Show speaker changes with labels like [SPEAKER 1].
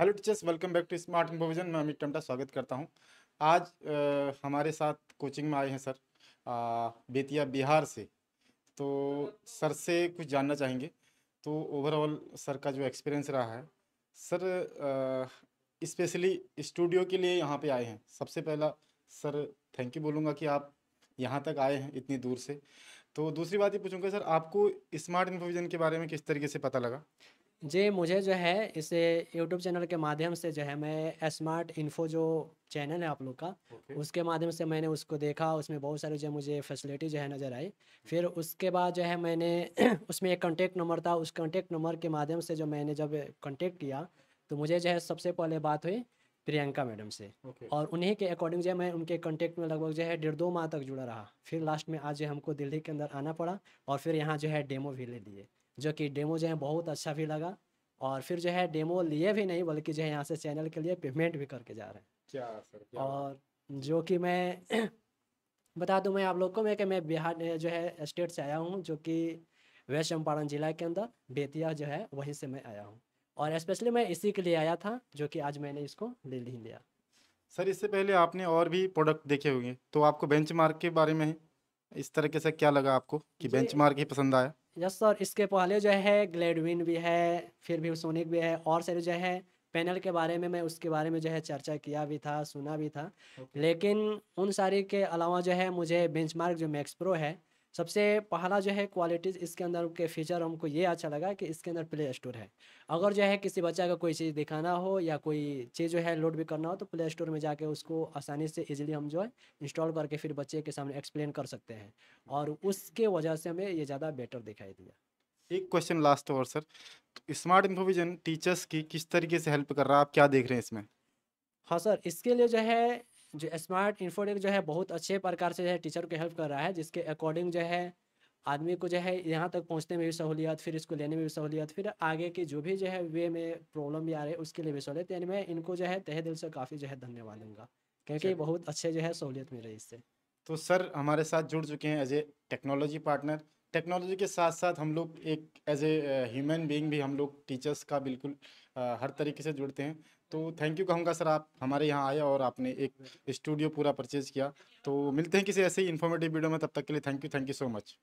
[SPEAKER 1] Hello teachers welcome back to Smart Infovision मैं अमित टमटा स्वागत करता हूं आज आ, हमारे साथ कोचिंग में आए हैं सर आ, बेतिया बिहार से तो सर से कुछ जानना चाहेंगे तो ओवरऑल सर का जो एक्सपीरियंस रहा है सर स्पेशली स्टूडियो के लिए यहाँ पे आए हैं सबसे पहला सर थैंक यू बोलूँगा कि आप यहाँ तक आए हैं इतनी दूर से तो दूसरी बात ये पूछूँगा सर आपको स्मार्ट इन्फोविजन के बारे में किस तरीके से पता लगा जी मुझे जो है इसे
[SPEAKER 2] यूट्यूब चैनल के माध्यम से जो है मैं स्मार्ट इन्फो जो चैनल है आप लोग का okay. उसके माध्यम से मैंने उसको देखा उसमें बहुत सारी जो मुझे फैसिलिटी जो है नज़र आई फिर उसके बाद जो है मैंने उसमें एक कॉन्टेक्ट नंबर था उस कॉन्टेक्ट नंबर के माध्यम से जो मैंने जब कॉन्टेक्ट किया तो मुझे जो है सबसे पहले बात हुई प्रियंका मैडम से okay. और उन्हीं के अकॉर्डिंग जो है मैं उनके कॉन्टेक्ट में लगभग जो है डेढ़ दो माह तक जुड़ा रहा फिर लास्ट में आज हमको दिल्ली के अंदर आना पड़ा और फिर यहाँ जो है डेमो भी ले लिए जो कि डेमो जो है बहुत अच्छा भी लगा और फिर जो है डेमो लिए भी नहीं बल्कि जो है यहाँ से चैनल के लिए पेमेंट भी करके जा रहे हैं
[SPEAKER 1] क्या सर क्या
[SPEAKER 2] और जो कि मैं बता दूं मैं आप लोग को मैं कि मैं बिहार जो है स्टेट से आया हूँ जो कि वेस्ट चंपारण जिला के अंदर बेतिया जो है वहीं से मैं आया हूँ और स्पेशली मैं इसी के लिए आया था जो कि आज मैंने इसको ले ही लिया
[SPEAKER 1] सर इससे पहले आपने और भी प्रोडक्ट देखे होंगे तो आपको बेंच के बारे में इस तरीके से क्या लगा आपको कि बेंच ही पसंद आया
[SPEAKER 2] यस सर इसके पहले जो है ग्लेडविन भी है फिर भी सोनिक भी है और सारे जो है पैनल के बारे में मैं उसके बारे में जो है चर्चा किया भी था सुना भी था लेकिन उन सारी के अलावा जो है मुझे बेंचमार्क जो मैक्स प्रो है सबसे पहला जो है क्वालिटीज़ इसके अंदर के फीचर हमको ये अच्छा लगा कि इसके अंदर प्ले स्टोर है अगर जो है किसी बच्चा का कोई चीज़ दिखाना हो या कोई चीज़ जो है लोड भी करना हो तो प्ले स्टोर में जाके उसको आसानी से इजीली हम जो है इंस्टॉल करके फिर बच्चे के सामने एक्सप्लेन कर सकते हैं और उसके वजह से हमें ये ज़्यादा बेटर दिखाई दिया
[SPEAKER 1] एक क्वेश्चन लास्ट और सर स्मार्ट इन्फोविजन टीचर्स की किस तरीके से हेल्प कर रहा है आप क्या देख रहे हैं इसमें हाँ सर इसके लिए जो है जो स्मार्ट
[SPEAKER 2] इन्फोटेक जो है बहुत अच्छे प्रकार से जो है टीचर को हेल्प कर रहा है जिसके अकॉर्डिंग जो है आदमी को जो है यहाँ तक पहुँचने में भी सहूलियत फिर इसको लेने में भी सहूलियत फिर आगे की जो भी जो है वे में प्रॉब्लम भी आ रही है उसके लिए भी सहूलियत तो यानी मैं इनको जो है तहे दिल से काफ़ी जो है धन्यवाद दूंगा क्योंकि बहुत अच्छे जो
[SPEAKER 1] है सहूलियत मिल रही इससे तो सर हमारे साथ जुड़ चुके हैं as a technology partner technology के साथ साथ हम लोग एक एज ए ह्यूमन बींग भी हम लोग टीचर्स का बिल्कुल हर तरीके से जुड़ते हैं तो थैंक यू कहूँगा सर आप हमारे यहाँ आए और आपने एक स्टूडियो पूरा परचेज़ किया तो मिलते हैं किसी ऐसे ही इन्फॉर्मेटिव वीडियो में तब तक के लिए thank you thank you so much